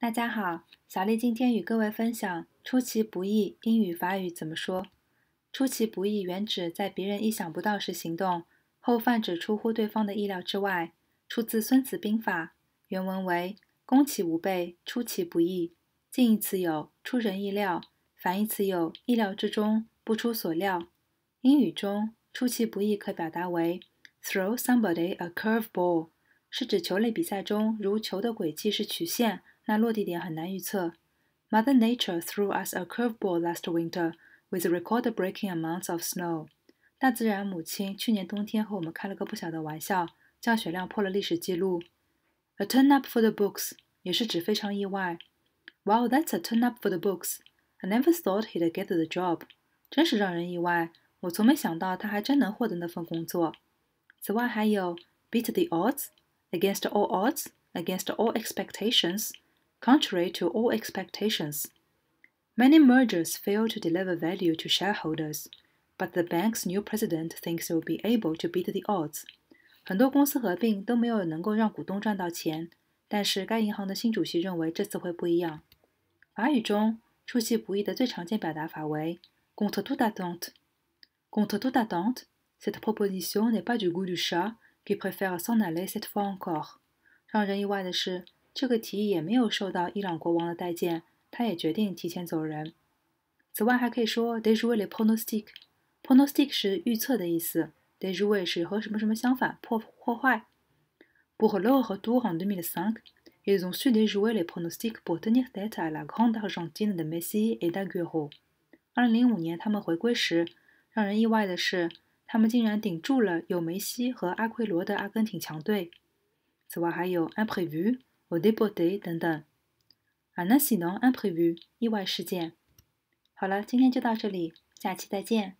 大家好，小丽今天与各位分享“出其不意”英语法语怎么说。“出其不意”原指在别人意想不到时行动，后泛指出乎对方的意料之外。出自《孙子兵法》，原文为“攻其无备，出其不意”。近义词有“出人意料”，反义词有“意料之中”“不出所料”。英语中“出其不意”可表达为 “throw somebody a curve ball”，是指球类比赛中，如球的轨迹是曲线。那落地点很难预测。Mother Nature threw us a curveball last winter with record-breaking amounts of snow。大自然母亲去年冬天和我们开了个不小的玩笑，降雪量破了历史记录。A turn up for the books 也是指非常意外。Wow, that's a turn up for the books. I never thought he'd get the job. 真是让人意外，我从没想到他还真能获得那份工作。此外还有 beat the odds, against all odds, against all expectations。contrary to all expectations. Many mergers fail to deliver value to shareholders, but the bank's new president thinks it will be able to beat the odds. 很多公司合并都没有能够让股东赚到钱，但是该银行的新主席认为这次会不一样。法语中出其不意的最常见表达法为 contre toute attente。contre toute attente, cette proposition n'est pas du goût du chat qui préfère s'en aller cette fois encore。让人意外的是。这个提议也没有受到伊朗国王的待见，他也决定提前走人。此外，还可以说 d e j o u e l e p o n o s t i c p o n o s t i c 是预测的意思 d e j o u e 是和什么什么相反，破破坏。b o u r leur retour en 2005, ils ont su déjouer les pronostics pour tenir tête à la grande Argentine de Messi et d'Agüero。二零零五年他们回归时，让人意外的是，他们竟然顶住了有梅西和阿奎罗的阿根廷强队。此外，还有 “imprévu”。odepoté 等等，un accident imprévu，意外事件。好了，今天就到这里，下期再见。